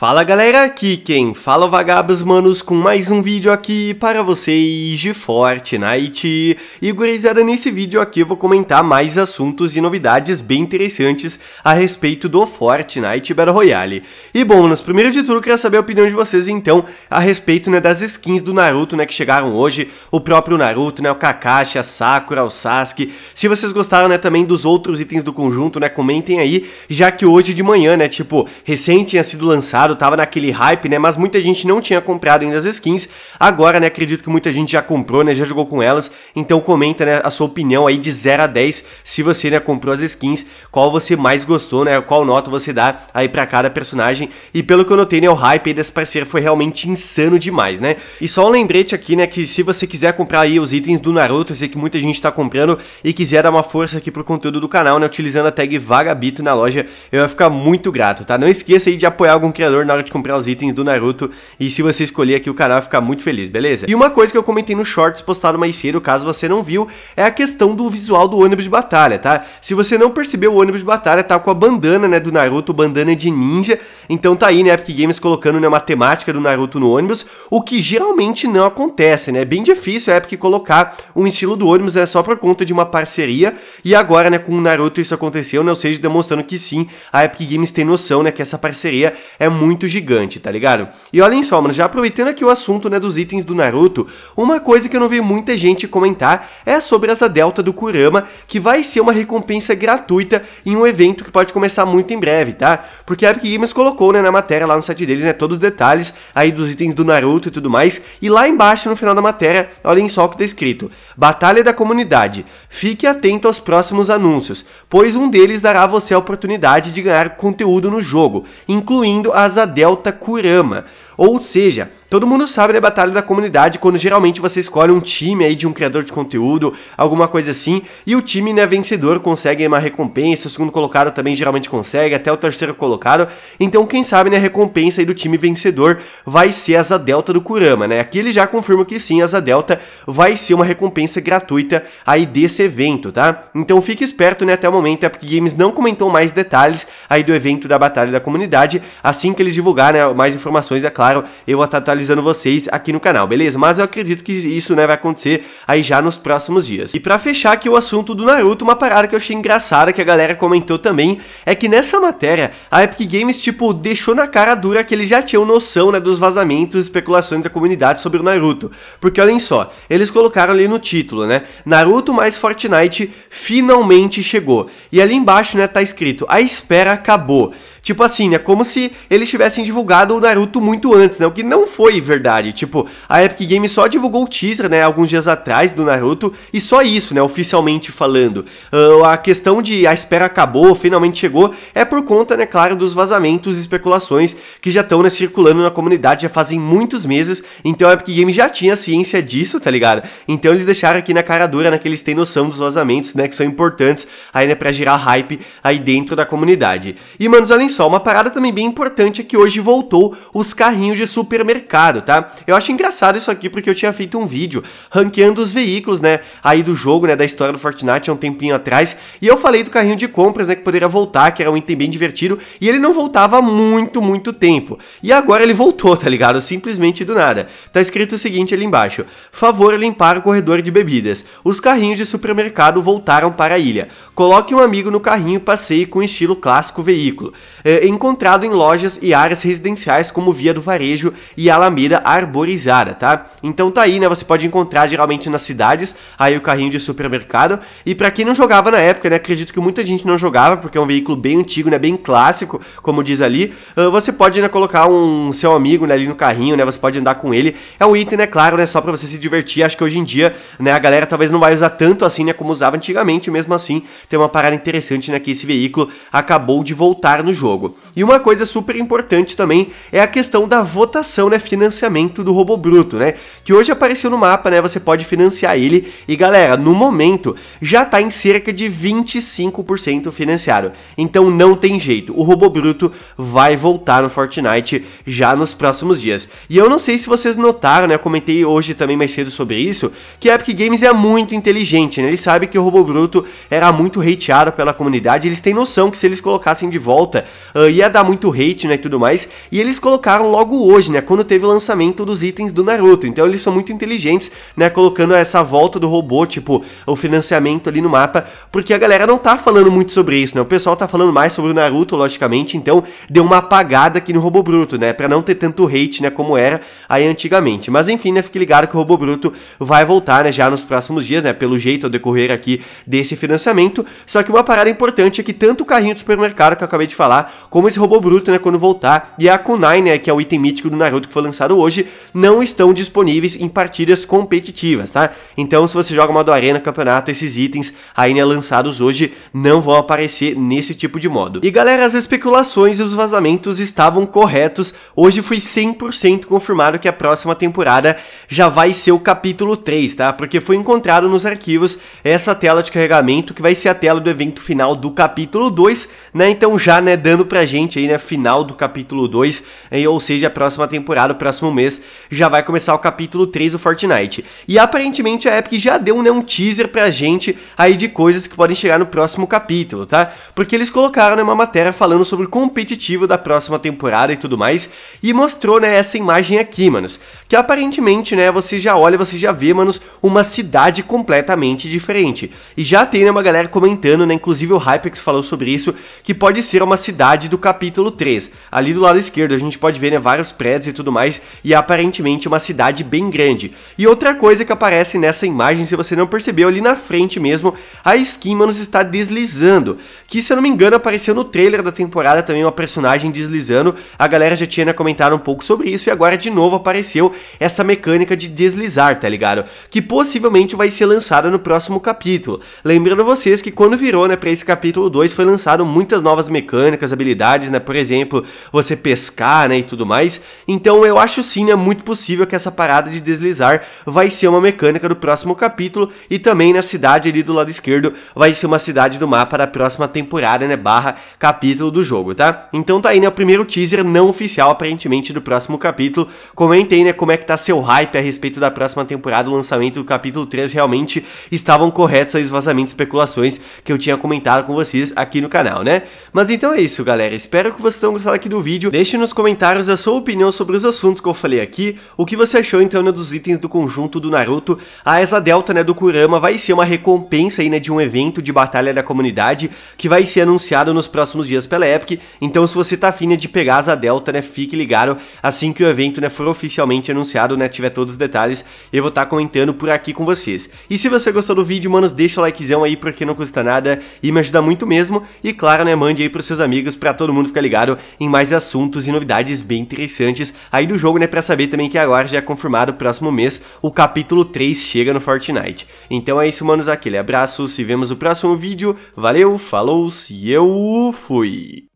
Fala galera, aqui quem fala é Vagabas Manos com mais um vídeo aqui para vocês de Fortnite. E gurizada, nesse vídeo aqui eu vou comentar mais assuntos e novidades bem interessantes a respeito do Fortnite Battle Royale. E bom, nos primeiro de tudo eu quero saber a opinião de vocês então a respeito né, das skins do Naruto né, que chegaram hoje, o próprio Naruto, né, o Kakashi, a Sakura, o Sasuke. Se vocês gostaram né, também dos outros itens do conjunto, né, comentem aí, já que hoje de manhã, né, tipo, recém tinha sido lançado lançado, tava naquele hype, né? Mas muita gente não tinha comprado ainda as skins. Agora, né, acredito que muita gente já comprou, né, já jogou com elas. Então comenta, né, a sua opinião aí de 0 a 10, se você, né, comprou as skins, qual você mais gostou, né? Qual nota você dá aí para cada personagem. E pelo que eu notei, né, o hype aí dessa parceira foi realmente insano demais, né? E só um lembrete aqui, né, que se você quiser comprar aí os itens do Naruto, eu sei que muita gente tá comprando e quiser dar uma força aqui pro conteúdo do canal, né, utilizando a tag Vagabito na loja, eu ia ficar muito grato, tá? Não esqueça aí de apoiar algum criador na hora de comprar os itens do Naruto. E se você escolher aqui o canal, ficar muito feliz, beleza? E uma coisa que eu comentei no shorts postado mais cedo, caso você não viu, é a questão do visual do ônibus de batalha, tá? Se você não percebeu, o ônibus de batalha tá com a bandana, né, do Naruto, bandana de ninja. Então tá aí, né, Epic Games colocando né, uma temática do Naruto no ônibus, o que geralmente não acontece, né? É bem difícil a Epic colocar um estilo do ônibus, é né, só por conta de uma parceria. E agora, né, com o Naruto isso aconteceu, né? Ou seja, demonstrando que sim, a Epic Games tem noção, né, que essa parceria é muito muito gigante, tá ligado? E olhem só, mano, já aproveitando aqui o assunto, né, dos itens do Naruto, uma coisa que eu não vi muita gente comentar é sobre essa delta do Kurama, que vai ser uma recompensa gratuita em um evento que pode começar muito em breve, tá? Porque a Epic Games colocou, né, na matéria lá no site deles, né, todos os detalhes aí dos itens do Naruto e tudo mais, e lá embaixo no final da matéria, olhem só o que tá escrito: Batalha da comunidade. Fique atento aos próximos anúncios, pois um deles dará a você a oportunidade de ganhar conteúdo no jogo, incluindo as Delta Kurama, ou seja, todo mundo sabe da batalha da comunidade quando geralmente você escolhe um time aí de um criador de conteúdo, alguma coisa assim, e o time né, vencedor consegue uma recompensa, o segundo colocado também geralmente consegue, até o terceiro colocado. Então, quem sabe né, a recompensa aí do time vencedor vai ser a Asa Delta do Kurama, né? Aqui ele já confirma que sim, a Asa Delta vai ser uma recompensa gratuita aí desse evento, tá? Então fique esperto, né? Até o momento, a Epic Games não comentou mais detalhes aí do evento da Batalha da Comunidade. Assim que eles divulgarem né, mais informações, é claro, eu vou estar atualizando vocês aqui no canal, beleza? Mas eu acredito que isso, né, vai acontecer aí já nos próximos dias. E para fechar aqui o assunto do Naruto, uma parada que eu achei engraçada que a galera comentou também, é que nessa matéria, a Epic Games, tipo, deixou na cara dura que eles já tinham noção, né, dos vazamentos e especulações da comunidade sobre o Naruto. Porque olhem só, eles colocaram ali no título, né, Naruto mais Fortnite finalmente chegou. E ali embaixo, né, tá escrito, a espera acabou. Tipo assim, é como se eles tivessem divulgado o Naruto muito antes, né? O que não foi verdade. Tipo, a Epic Games só divulgou o teaser, né? Alguns dias atrás do Naruto. E só isso, né? Oficialmente falando. Uh, a questão de a espera acabou, finalmente chegou, é por conta, né? Claro, dos vazamentos e especulações que já estão, né? Circulando na comunidade já fazem muitos meses. Então a Epic Games já tinha ciência disso, tá ligado? Então eles deixaram aqui na cara dura, né? Que eles têm noção dos vazamentos, né? Que são importantes aí, né? Pra gerar hype aí dentro da comunidade. E, manos, além só, uma parada também bem importante é que hoje voltou os carrinhos de supermercado, tá? Eu acho engraçado isso aqui porque eu tinha feito um vídeo ranqueando os veículos, né, aí do jogo, né, da história do Fortnite há um tempinho atrás, e eu falei do carrinho de compras, né, que poderia voltar, que era um item bem divertido, e ele não voltava há muito, muito tempo. E agora ele voltou, tá ligado? Simplesmente do nada. Tá escrito o seguinte ali embaixo: "Favor limpar o corredor de bebidas. Os carrinhos de supermercado voltaram para a ilha. Coloque um amigo no carrinho passeie com estilo clássico veículo." Eh, encontrado em lojas e áreas residenciais como Via do Varejo e Alameda Arborizada, tá? Então tá aí, né? Você pode encontrar geralmente nas cidades, aí o carrinho de supermercado. E para quem não jogava na época, né? Acredito que muita gente não jogava, porque é um veículo bem antigo, né? Bem clássico, como diz ali. Ah, você pode né, colocar um seu amigo né, ali no carrinho, né? Você pode andar com ele. É um item, né? Claro, né? Só para você se divertir. Acho que hoje em dia, né? A galera talvez não vai usar tanto assim, né? Como usava antigamente. Mesmo assim, tem uma parada interessante, né? Que esse veículo acabou de voltar no jogo jogo. E uma coisa super importante também é a questão da votação, né, financiamento do Robô Bruto, né, que hoje apareceu no mapa, né, você pode financiar ele e galera, no momento já tá em cerca de 25% financiado. Então não tem jeito, o Robô Bruto vai voltar no Fortnite já nos próximos dias. E eu não sei se vocês notaram, né, eu comentei hoje também mais cedo sobre isso, que a Epic Games é muito inteligente, né, ele sabe que o Robô Bruto era muito hateado pela comunidade, eles têm noção que se eles colocassem de volta uh, ia dar muito hate, né, e tudo mais, e eles colocaram logo hoje, né, quando teve o lançamento dos itens do Naruto. Então eles são muito inteligentes, né, colocando essa volta do robô, tipo, o financiamento ali no mapa, porque a galera não tá falando muito sobre isso, né? O pessoal tá falando mais sobre o Naruto, logicamente, então deu uma apagada aqui no Robô Bruto, né, para não ter tanto hate, né, como era aí antigamente. Mas enfim, né, fique ligado que o Robô Bruto vai voltar, né, já nos próximos dias, né, pelo jeito ao decorrer aqui desse financiamento. Só que uma parada importante é que tanto o carrinho do supermercado que eu acabei de falar, como esse robô bruto, né, quando voltar, e a Kunai, né, que é o item mítico do Naruto que foi lançado hoje, não estão disponíveis em partidas competitivas, tá? Então, se você joga modo arena, campeonato, esses itens aí, né, lançados hoje, não vão aparecer nesse tipo de modo. E galera, as especulações e os vazamentos estavam corretos, hoje foi 100% confirmado que a próxima temporada já vai ser o capítulo 3, tá? Porque foi encontrado nos arquivos essa tela de carregamento que vai ser a tela do evento final do capítulo 2, né? Então já, né, dando chegando pra gente aí, né? Final do capítulo 2, aí, eh, ou seja, a próxima temporada, o próximo mês, já vai começar o capítulo 3 do Fortnite. E aparentemente a Epic já deu né, um teaser pra gente aí de coisas que podem chegar no próximo capítulo, tá? Porque eles colocaram né, uma matéria falando sobre o competitivo da próxima temporada e tudo mais, e mostrou né, essa imagem aqui, manos. Que aparentemente, né, você já olha, você já vê, manos, uma cidade completamente diferente. E já tem né, uma galera comentando, né? Inclusive o Hypex falou sobre isso, que pode ser uma cidade do capítulo 3. Ali do lado esquerdo a gente pode ver né, vários prédios e tudo mais, e é aparentemente uma cidade bem grande. E outra coisa que aparece nessa imagem, se você não percebeu, ali na frente mesmo, a esquima nos está deslizando. Que se eu não me engano apareceu no trailer da temporada também uma personagem deslizando, a galera já tinha né, comentado um pouco sobre isso, e agora de novo apareceu essa mecânica de deslizar, tá ligado? Que possivelmente vai ser lançada no próximo capítulo. Lembrando vocês que quando virou né, para esse capítulo 2 foi lançado muitas novas mecânicas, habilidades, né? Por exemplo, você pescar, né, e tudo mais. Então eu acho sim, é muito possível que essa parada de deslizar vai ser uma mecânica do próximo capítulo e também na cidade ali do lado esquerdo vai ser uma cidade do mapa da próxima temporada, né, barra capítulo do jogo, tá? Então tá aí, né, o primeiro teaser não oficial aparentemente do próximo capítulo. Comentem, né, como é que tá seu hype a respeito da próxima temporada, o lançamento do capítulo 3 realmente estavam corretos aí os vazamentos, especulações que eu tinha comentado com vocês aqui no canal, né? Mas então é isso, galera galera, espero que vocês tenham gostado aqui do vídeo. Deixe nos comentários a sua opinião sobre os assuntos que eu falei aqui, o que você achou então né, dos itens do conjunto do Naruto. A Asa Delta né, do Kurama vai ser uma recompensa aí, né, de um evento de batalha da comunidade que vai ser anunciado nos próximos dias pela Epic. Então se você tá afim né, de pegar a Asa Delta, né, fique ligado assim que o evento né, for oficialmente anunciado, né, tiver todos os detalhes, eu vou estar tá comentando por aqui com vocês. E se você gostou do vídeo, mano, deixa o likezão aí porque não custa nada e me ajuda muito mesmo. E claro, né, mande aí pros seus amigos antigos para todo mundo ficar ligado em mais assuntos e novidades bem interessantes aí do jogo, né? Para saber também que agora já é confirmado próximo mês o capítulo 3 chega no Fortnite. Então é isso, manos, aquele abraço, se vemos no próximo vídeo. Valeu, falou e eu fui.